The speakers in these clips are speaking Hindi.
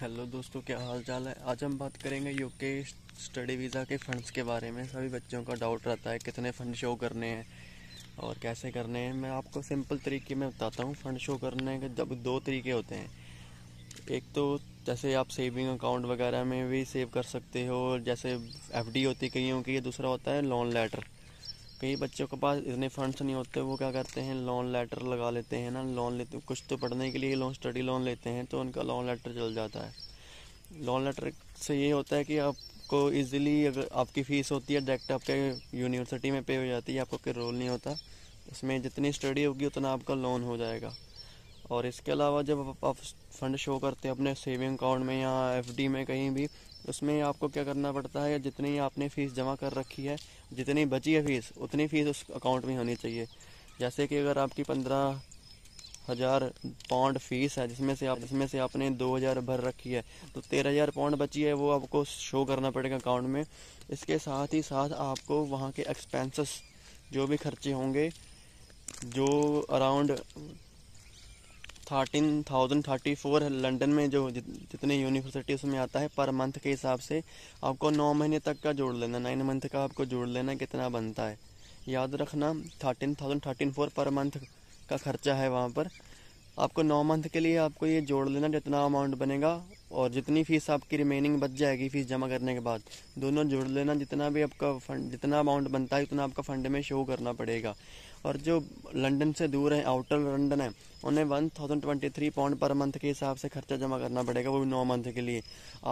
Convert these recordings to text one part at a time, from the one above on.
हेलो दोस्तों क्या हाल चाल है आज हम बात करेंगे यूके स्टडी वीज़ा के फंड्स के बारे में सभी बच्चों का डाउट रहता है कितने फ़ंड शो करने हैं और कैसे करने हैं मैं आपको सिंपल तरीके में बताता हूँ फ़ंड शो करने के जब दो तरीके होते हैं एक तो जैसे आप सेविंग अकाउंट वगैरह में भी सेव कर सकते हो जैसे एफ होती कईयों की दूसरा होता है लोन लेटर कई बच्चों के पास इतने फंड्स नहीं होते वो क्या करते हैं लोन लेटर लगा लेते हैं ना लोन लेते कुछ तो पढ़ने के लिए लोन स्टडी लोन लेते हैं तो उनका लोन लेटर चल जाता है लोन लेटर से ये होता है कि आपको इजीली अगर आपकी फ़ीस होती है डायरेक्ट आपके यूनिवर्सिटी में पे हो जाती है आपको कोई रोल नहीं होता उसमें जितनी स्टडी होगी उतना आपका लोन हो जाएगा और इसके अलावा जब आप फंड शो करते हैं अपने सेविंग अकाउंट में या एफ में कहीं भी उसमें आपको क्या करना पड़ता है जितनी आपने फ़ीस जमा कर रखी है जितनी बची है फ़ीस उतनी फ़ीस उस अकाउंट में होनी चाहिए जैसे कि अगर आपकी पंद्रह हज़ार पाउंड फीस है जिसमें से आप जिसमें से आपने दो हज़ार भर रखी है तो तेरह हज़ार पाउंड बची है वो आपको शो करना पड़ेगा अकाउंट में इसके साथ ही साथ आपको वहाँ के एक्सपेंसेस जो भी खर्चे होंगे जो around thirteen thousand thirty four है में जो जितने यूनिवर्सिटी उसमें आता है पर मंथ के हिसाब से आपको नौ महीने तक का जोड़ लेना नाइन मंथ का आपको जोड़ लेना कितना बनता है याद रखना thirteen thousand thirteen four per month का खर्चा है वहाँ पर आपको नौ मंथ के लिए आपको ये जोड़ लेना जितना अमाउंट बनेगा और जितनी फीस आपकी रिमेनिंग बच जाएगी फीस जमा करने के बाद दोनों जोड़ लेना जितना भी आपका फंड जितना अमाउंट बनता है उतना आपका फंड में शो करना पड़ेगा और जो लंदन से दूर है आउटर लंदन है उन्हें one thousand twenty three pound per month के हिसाब से खर्चा जमा करना पड़ेगा वो भी नौ मंथ के लिए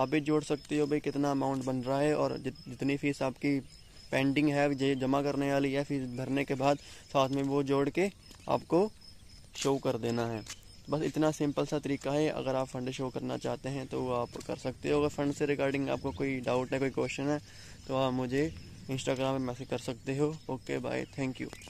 आप भी जोड़ सकते हो भाई कितना अमाउंट बन रहा है और जितनी फीस आपकी पेंडिंग है ये जमा करने वाली है फीस भरने के बाद साथ में वो जोड़ के आपको शो कर देना है बस इतना सिंपल सा तरीका है अगर आप फंड शो करना चाहते हैं तो आप कर सकते हो अगर फंड से रिगार्डिंग आपको कोई डाउट है कोई क्वेश्चन है तो आप मुझे इंस्टाग्राम पर मैसेज कर सकते हो ओके बाय थैंक यू